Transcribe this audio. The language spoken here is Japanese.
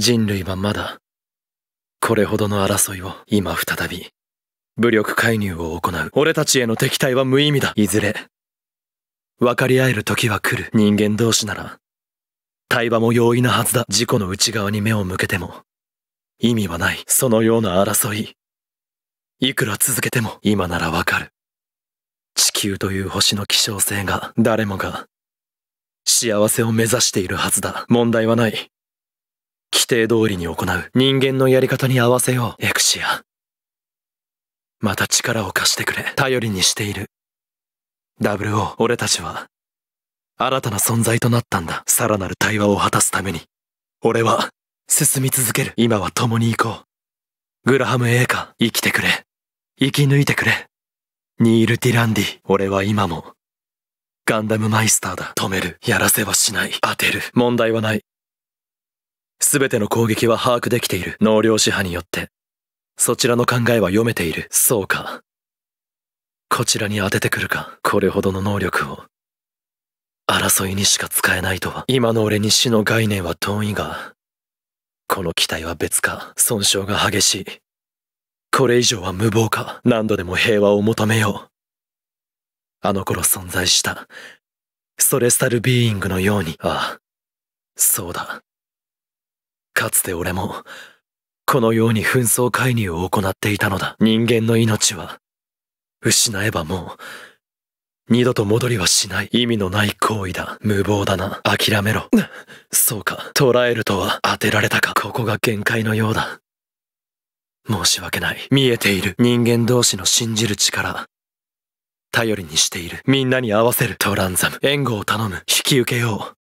人類はまだ、これほどの争いを今再び、武力介入を行う俺たちへの敵対は無意味だ。いずれ、分かり合える時は来る人間同士なら、対話も容易なはずだ。事故の内側に目を向けても、意味はない。そのような争い。いくら続けても今ならわかる。地球という星の希少性が誰もが幸せを目指しているはずだ。問題はない。定通りに行う人間のやり方に合わせようエクシアまた力を貸してくれ頼りにしている WO 俺たちは新たな存在となったんださらなる対話を果たすために俺は進み続ける今は共に行こうグラハム・エーカ生きてくれ生き抜いてくれニール・ティランディ俺は今もガンダムマイスターだ止めるやらせはしない当てる問題はない全ての攻撃は把握できている。能量支配によって。そちらの考えは読めている。そうか。こちらに当ててくるか。これほどの能力を。争いにしか使えないとは。今の俺に死の概念は遠いが、この機体は別か。損傷が激しい。これ以上は無謀か。何度でも平和を求めよう。あの頃存在した、ソレスタルビーイングのように。ああ、そうだ。かつて俺も、このように紛争介入を行っていたのだ。人間の命は、失えばもう、二度と戻りはしない意味のない行為だ。無謀だな。諦めろ。そうか。捉えるとは当てられたか。ここが限界のようだ。申し訳ない。見えている。人間同士の信じる力。頼りにしている。みんなに合わせる。トランザム。援護を頼む。引き受けよう。